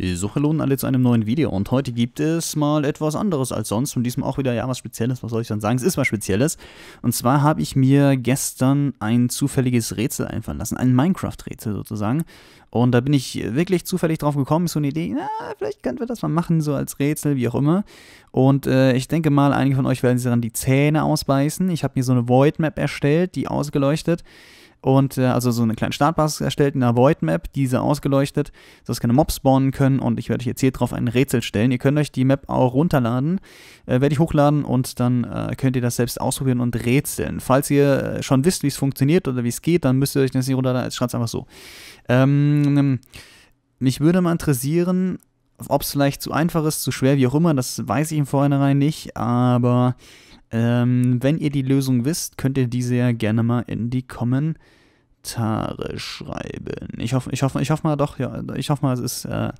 So, hallo alle zu einem neuen Video und heute gibt es mal etwas anderes als sonst und diesmal auch wieder, ja, was Spezielles, was soll ich dann sagen, es ist was Spezielles. Und zwar habe ich mir gestern ein zufälliges Rätsel einfallen lassen, ein Minecraft-Rätsel sozusagen und da bin ich wirklich zufällig drauf gekommen, ist so eine Idee, na, vielleicht könnten wir das mal machen, so als Rätsel, wie auch immer. Und äh, ich denke mal, einige von euch werden sich dann die Zähne ausbeißen. Ich habe mir so eine Void Map erstellt, die ausgeleuchtet und äh, also so eine kleine Startbasis erstellt in der Void Map, diese ausgeleuchtet, sodass keine Mobs spawnen können und ich werde euch jetzt hier drauf ein Rätsel stellen. Ihr könnt euch die Map auch runterladen, äh, werde ich hochladen und dann äh, könnt ihr das selbst ausprobieren und rätseln. Falls ihr äh, schon wisst, wie es funktioniert oder wie es geht, dann müsst ihr euch das nicht runterladen, schreibt es einfach so. Ähm, mich würde mal interessieren, ob es vielleicht zu einfach ist, zu schwer, wie auch immer, das weiß ich im Vorhinein nicht, aber ähm, wenn ihr die Lösung wisst, könnt ihr diese ja gerne mal in die Kommentare schreiben. Ich hoffe, ich hoffe, ich hoffe mal doch, ja, ich hoffe mal, es ist äh,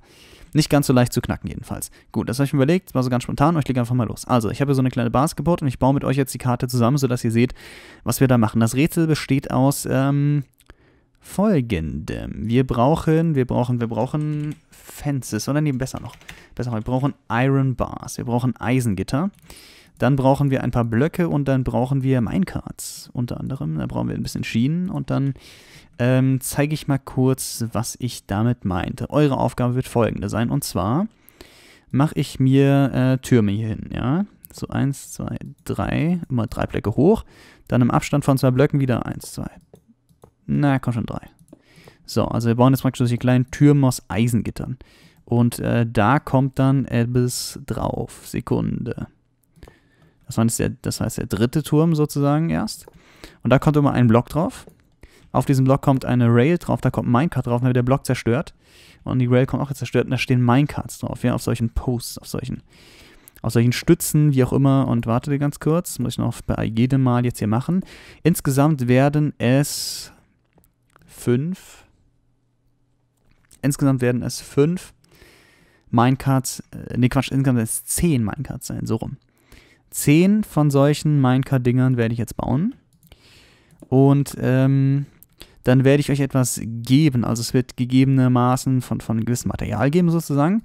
nicht ganz so leicht zu knacken jedenfalls. Gut, das habe ich mir überlegt, war so ganz spontan und ich lege einfach mal los. Also, ich habe hier so eine kleine Bars gebaut und ich baue mit euch jetzt die Karte zusammen, sodass ihr seht, was wir da machen. Das Rätsel besteht aus, ähm, folgendem. Wir brauchen, wir brauchen, wir brauchen Fences, oder nee, besser noch. Besser noch, wir brauchen Iron Bars, wir brauchen Eisengitter. Dann brauchen wir ein paar Blöcke und dann brauchen wir Minecarts unter anderem. Da brauchen wir ein bisschen Schienen und dann ähm, zeige ich mal kurz, was ich damit meinte. Eure Aufgabe wird folgende sein und zwar mache ich mir äh, Türme hier hin, ja. So eins, zwei, drei, immer drei Blöcke hoch. Dann im Abstand von zwei Blöcken wieder eins, zwei, na, komm schon, drei. So, also wir bauen jetzt praktisch solche kleinen Türme aus Eisengittern. Und äh, da kommt dann Elbis drauf. Sekunde. Das, war der, das heißt der dritte Turm sozusagen erst. Und da kommt immer ein Block drauf. Auf diesem Block kommt eine Rail drauf, da kommt Minecart drauf, dann wird der Block zerstört. Und die Rail kommt auch zerstört und da stehen Minecarts drauf, ja, auf solchen Posts, auf solchen, auf solchen Stützen, wie auch immer. Und wartet ganz kurz, muss ich noch bei jedem Mal jetzt hier machen. Insgesamt werden es fünf. Insgesamt werden es fünf Minecarts, äh, nee Quatsch, insgesamt werden es zehn Minecarts sein, so rum. Zehn von solchen Minecart-Dingern werde ich jetzt bauen. Und ähm, dann werde ich euch etwas geben. Also es wird gegebenermaßen von, von gewissem Material geben sozusagen.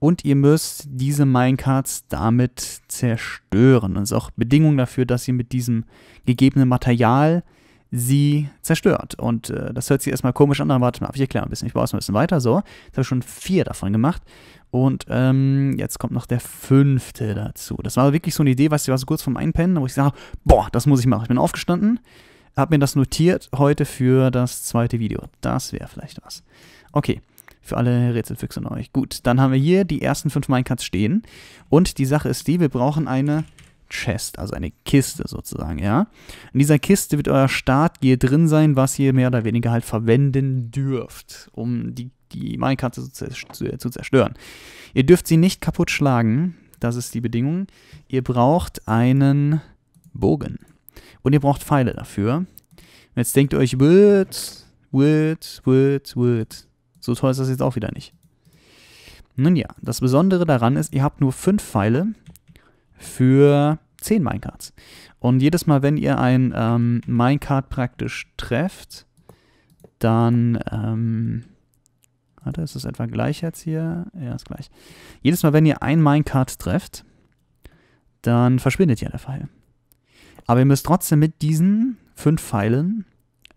Und ihr müsst diese Minecarts damit zerstören. Das ist auch Bedingung dafür, dass ihr mit diesem gegebenen Material sie zerstört. Und äh, das hört sich erstmal komisch an, aber warte mal, ich erkläre ein bisschen, ich baue es ein bisschen weiter. So, jetzt habe ich schon vier davon gemacht. Und ähm, jetzt kommt noch der fünfte dazu. Das war wirklich so eine Idee, weißt du, war so kurz vorm Einpennen, wo ich sage, boah, das muss ich machen. Ich bin aufgestanden, habe mir das notiert heute für das zweite Video. Das wäre vielleicht was. Okay für alle Rätselfüchse und euch. Gut, dann haben wir hier die ersten fünf Minecarts stehen. Und die Sache ist die, wir brauchen eine Chest, also eine Kiste sozusagen, ja. In dieser Kiste wird euer Startgear drin sein, was ihr mehr oder weniger halt verwenden dürft, um die, die Minekarte zu, zu zerstören. Ihr dürft sie nicht kaputt schlagen, das ist die Bedingung. Ihr braucht einen Bogen. Und ihr braucht Pfeile dafür. Und jetzt denkt ihr euch, wird, wird, wird, wird. So toll ist das jetzt auch wieder nicht. Nun ja, das Besondere daran ist, ihr habt nur fünf Pfeile für 10 Minecarts. Und jedes Mal, wenn ihr ein ähm, Minecart praktisch trefft, dann. Ähm, warte, ist das etwa gleich jetzt hier? Ja, ist gleich. Jedes Mal, wenn ihr ein Minecart trefft, dann verschwindet ja der Pfeil. Aber ihr müsst trotzdem mit diesen 5 Pfeilen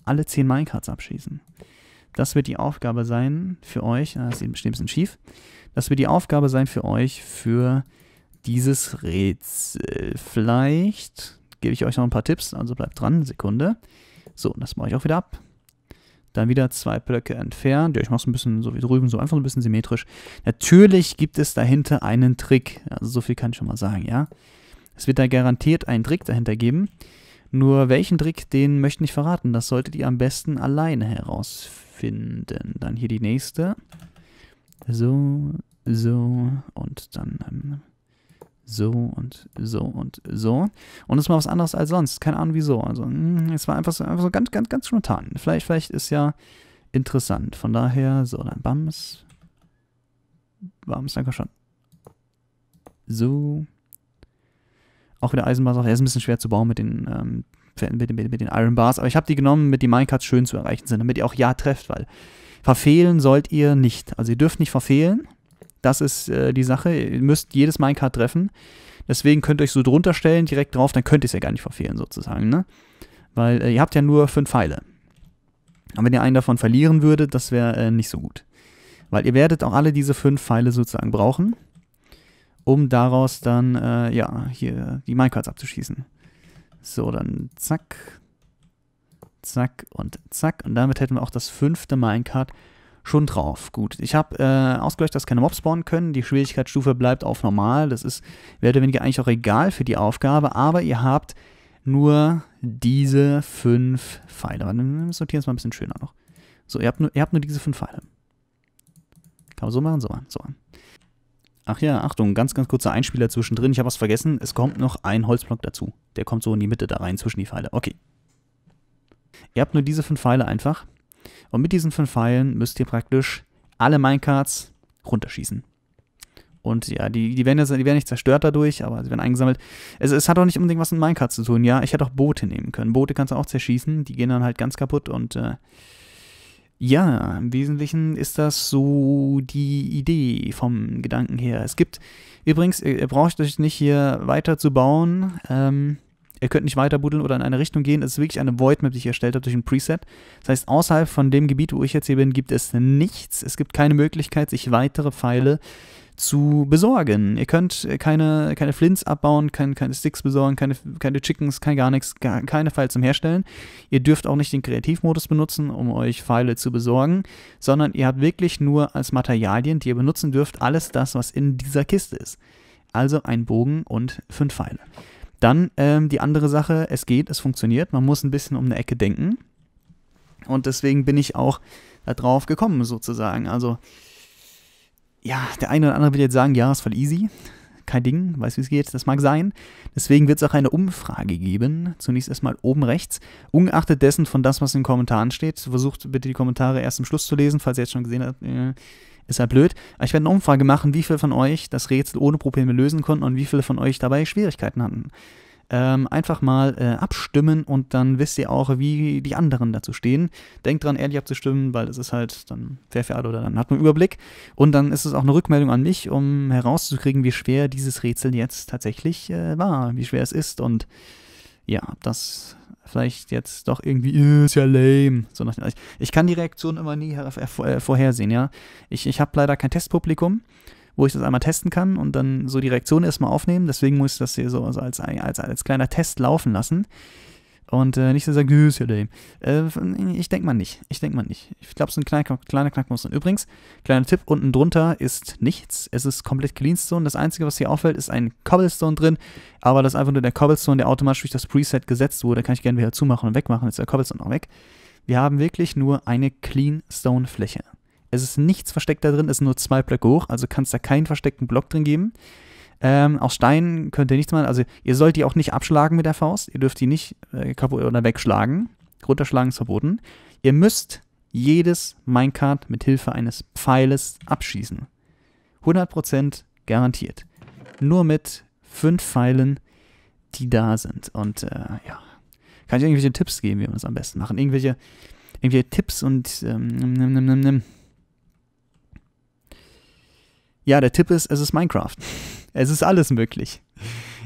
alle 10 Minecarts abschießen. Das wird die Aufgabe sein für euch, das ah, sieht bestimmt ein bisschen schief, das wird die Aufgabe sein für euch für dieses Rätsel. Vielleicht gebe ich euch noch ein paar Tipps, also bleibt dran, Sekunde. So, das mache ich auch wieder ab. Dann wieder zwei Blöcke entfernt. Ja, ich mache es ein bisschen so wie drüben, so einfach ein bisschen symmetrisch. Natürlich gibt es dahinter einen Trick. Also so viel kann ich schon mal sagen, ja. Es wird da garantiert einen Trick dahinter geben. Nur welchen Trick, den möchte ich verraten. Das solltet ihr am besten alleine herausfinden. Dann hier die nächste. So, so und dann ähm, so und so und so. Und es war was anderes als sonst. Keine Ahnung wieso. Also mm, es war einfach so, einfach so ganz, ganz, ganz spontan. Vielleicht, vielleicht ist ja interessant. Von daher, so, dann Bams. Bams, danke schon. So. Auch wieder Eisenbars. Er ist ein bisschen schwer zu bauen mit den, ähm, mit, mit, mit den Iron Bars. Aber ich habe die genommen, damit die Minecarts schön zu erreichen sind, damit ihr auch Ja trefft, weil verfehlen sollt ihr nicht. Also ihr dürft nicht verfehlen. Das ist äh, die Sache. Ihr müsst jedes Minecart treffen. Deswegen könnt ihr euch so drunter stellen, direkt drauf, dann könnt ihr es ja gar nicht verfehlen, sozusagen. Ne? Weil äh, ihr habt ja nur fünf Pfeile. Und wenn ihr einen davon verlieren würdet, das wäre äh, nicht so gut. Weil ihr werdet auch alle diese fünf Pfeile sozusagen brauchen, um daraus dann, äh, ja, hier die Minecarts abzuschießen. So, dann zack, zack und zack. Und damit hätten wir auch das fünfte Minecart schon drauf. Gut, ich habe äh, ausgelöscht, dass keine Mobs spawnen können. Die Schwierigkeitsstufe bleibt auf normal. Das ist mehr oder weniger eigentlich auch egal für die Aufgabe. Aber ihr habt nur diese fünf Pfeile. wir sortieren es mal ein bisschen schöner noch. So, ihr habt nur, ihr habt nur diese fünf Pfeile. Kann man so machen, so machen, so machen. Ach ja, Achtung, ganz, ganz kurzer Einspieler zwischendrin. Ich habe was vergessen. Es kommt noch ein Holzblock dazu. Der kommt so in die Mitte da rein, zwischen die Pfeile. Okay. Ihr habt nur diese fünf Pfeile einfach. Und mit diesen fünf Pfeilen müsst ihr praktisch alle Minecarts runterschießen. Und ja, die, die, werden jetzt, die werden nicht zerstört dadurch, aber sie werden eingesammelt. Es, es hat auch nicht unbedingt was mit Minecarts zu tun, ja. Ich hätte auch Boote nehmen können. Boote kannst du auch zerschießen, die gehen dann halt ganz kaputt und äh, ja, im Wesentlichen ist das so die Idee vom Gedanken her. Es gibt übrigens, ihr braucht euch nicht hier weiter zu bauen. Ähm, ihr könnt nicht weiter buddeln oder in eine Richtung gehen. Es ist wirklich eine Void Map, die ich erstellt habe durch ein Preset. Das heißt, außerhalb von dem Gebiet, wo ich jetzt hier bin, gibt es nichts. Es gibt keine Möglichkeit, sich weitere Pfeile zu besorgen. Ihr könnt äh, keine, keine Flints abbauen, kein, keine Sticks besorgen, keine, keine Chickens, kein gar nichts, gar, keine Pfeile zum Herstellen. Ihr dürft auch nicht den Kreativmodus benutzen, um euch Pfeile zu besorgen, sondern ihr habt wirklich nur als Materialien, die ihr benutzen dürft, alles das, was in dieser Kiste ist. Also ein Bogen und fünf Pfeile. Dann ähm, die andere Sache, es geht, es funktioniert, man muss ein bisschen um eine Ecke denken. Und deswegen bin ich auch da drauf gekommen, sozusagen. Also, ja, der eine oder andere wird jetzt sagen, ja, ist voll easy. Kein Ding, weiß wie es geht, das mag sein. Deswegen wird es auch eine Umfrage geben. Zunächst erstmal oben rechts. Ungeachtet dessen von das, was in den Kommentaren steht, versucht bitte die Kommentare erst am Schluss zu lesen, falls ihr jetzt schon gesehen habt, äh, ist ja blöd. ich werde eine Umfrage machen, wie viele von euch das Rätsel ohne Probleme lösen konnten und wie viele von euch dabei Schwierigkeiten hatten. Ähm, einfach mal äh, abstimmen und dann wisst ihr auch, wie die anderen dazu stehen. Denkt dran, ehrlich abzustimmen, weil es ist halt dann fair für alle oder dann hat man einen Überblick. Und dann ist es auch eine Rückmeldung an mich, um herauszukriegen, wie schwer dieses Rätsel jetzt tatsächlich äh, war, wie schwer es ist und ja, das vielleicht jetzt doch irgendwie, äh, ist ja lame. So nach, ich, ich kann die Reaktion immer nie äh, äh, vorhersehen, ja. Ich, ich habe leider kein Testpublikum, wo ich das einmal testen kann und dann so die Reaktion erstmal aufnehmen. Deswegen muss ich das hier so also als, als, als kleiner Test laufen lassen. Und äh, nicht so sagen, das ist ja lame. Äh, ich denke mal nicht. Ich denke mal nicht. Ich glaube, es ist ein kleiner, kleiner Und übrigens, kleiner Tipp, unten drunter ist nichts. Es ist komplett Cleanstone. Das Einzige, was hier auffällt, ist ein Cobblestone drin. Aber das ist einfach nur der Cobblestone, der automatisch durch das Preset gesetzt wurde. Da kann ich gerne wieder zumachen und wegmachen. Jetzt ist der Cobblestone auch weg. Wir haben wirklich nur eine Cleanstone-Fläche. Es ist nichts versteckt da drin, es sind nur zwei Blöcke hoch, also kann es da keinen versteckten Block drin geben. Ähm, aus Steinen könnt ihr nichts machen. Also ihr sollt die auch nicht abschlagen mit der Faust. Ihr dürft die nicht äh, kaputt oder wegschlagen. Runterschlagen ist verboten. Ihr müsst jedes Minecart mit Hilfe eines Pfeiles abschießen. 100% garantiert. Nur mit fünf Pfeilen, die da sind. Und äh, ja, kann ich irgendwelche Tipps geben, wie wir das am besten machen? Irgendwelche, irgendwelche Tipps und ähm, nimm, nimm, nimm, nimm. Ja, der Tipp ist, es ist Minecraft. Es ist alles möglich.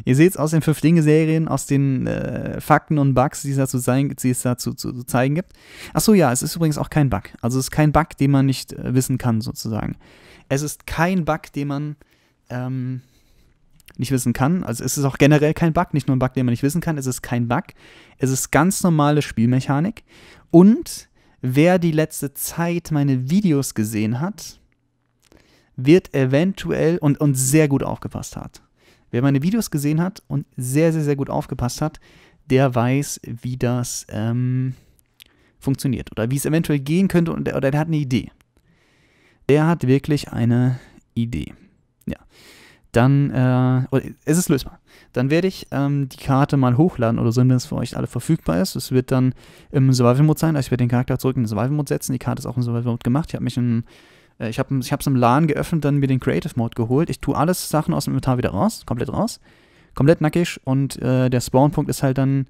Ihr seht es aus den fünf Dinge-Serien, aus den äh, Fakten und Bugs, die es dazu, sein, die es dazu zu, zu zeigen gibt. Achso, ja, es ist übrigens auch kein Bug. Also es ist kein Bug, den man nicht äh, wissen kann, sozusagen. Es ist kein Bug, den man ähm, nicht wissen kann. Also es ist auch generell kein Bug, nicht nur ein Bug, den man nicht wissen kann. Es ist kein Bug. Es ist ganz normale Spielmechanik. Und wer die letzte Zeit meine Videos gesehen hat, wird eventuell und, und sehr gut aufgepasst hat. Wer meine Videos gesehen hat und sehr, sehr, sehr gut aufgepasst hat, der weiß, wie das ähm, funktioniert oder wie es eventuell gehen könnte und der, oder der hat eine Idee. Der hat wirklich eine Idee. Ja. Dann, äh, es ist lösbar. Dann werde ich ähm, die Karte mal hochladen oder so, wenn es für euch alle verfügbar ist. Es wird dann im Survival Mode sein. Also ich werde den Charakter zurück in den Survival Mode setzen. Die Karte ist auch im Survival Mode gemacht. Ich habe mich im äh, ich habe es ich im LAN geöffnet, dann mir den Creative Mode geholt. Ich tue alles Sachen aus dem Inventar wieder raus, komplett raus. Komplett nackig und äh, der Spawnpunkt ist halt dann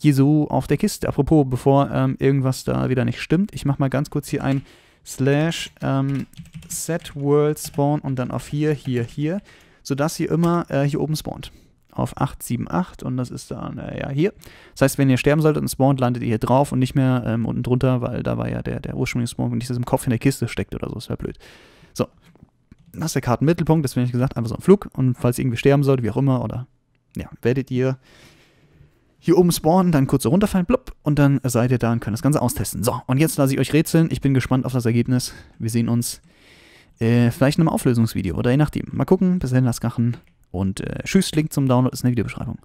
hier so auf der Kiste. Apropos, bevor ähm, irgendwas da wieder nicht stimmt, ich mache mal ganz kurz hier ein slash ähm, set world spawn und dann auf hier, hier, hier, sodass hier immer äh, hier oben spawnt auf 878 und das ist dann, äh, ja, hier. Das heißt, wenn ihr sterben solltet und spawnt, landet ihr hier drauf und nicht mehr ähm, unten drunter, weil da war ja der, der ursprüngliche Spawn, wenn nicht das im Kopf in der Kiste steckt oder so, das wäre blöd. So. Das ist der Kartenmittelpunkt, deswegen habe ich gesagt, einfach so ein Flug und falls ihr irgendwie sterben solltet, wie auch immer, oder ja, werdet ihr hier oben spawnen, dann kurz so runterfallen, blub, und dann seid ihr da und könnt das Ganze austesten. So, und jetzt lasse ich euch rätseln. Ich bin gespannt auf das Ergebnis. Wir sehen uns äh, vielleicht in einem Auflösungsvideo oder je nachdem. Mal gucken. Bis dahin, lasst krachen. Und äh, tschüss, Link zum Download ist in der Videobeschreibung.